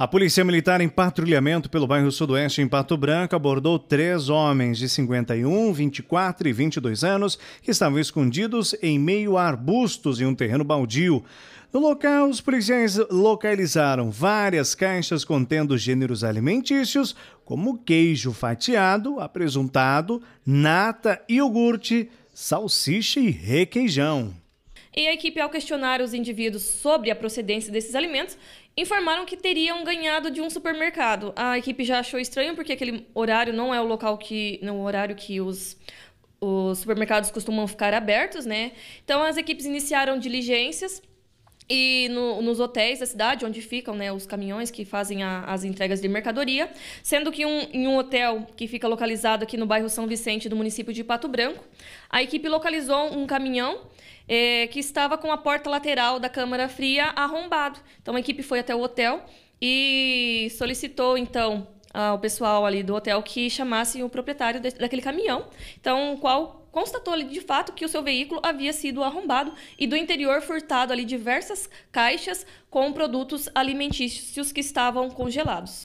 A Polícia Militar em patrulhamento pelo bairro Sudoeste em Pato Branco abordou três homens de 51, 24 e 22 anos que estavam escondidos em meio a arbustos em um terreno baldio. No local, os policiais localizaram várias caixas contendo gêneros alimentícios, como queijo fatiado, apresuntado, nata, iogurte, salsicha e requeijão e a equipe, ao questionar os indivíduos sobre a procedência desses alimentos, informaram que teriam ganhado de um supermercado. A equipe já achou estranho porque aquele horário não é o local que, não o horário que os os supermercados costumam ficar abertos, né? Então as equipes iniciaram diligências e no, nos hotéis da cidade, onde ficam né, os caminhões que fazem a, as entregas de mercadoria, sendo que um, em um hotel que fica localizado aqui no bairro São Vicente, do município de Pato Branco, a equipe localizou um caminhão eh, que estava com a porta lateral da câmara fria arrombado. Então a equipe foi até o hotel e solicitou, então, ao ah, pessoal ali do hotel que chamasse o proprietário de, daquele caminhão. Então, qual constatou ali de fato que o seu veículo havia sido arrombado e do interior furtado ali diversas caixas com produtos alimentícios que estavam congelados.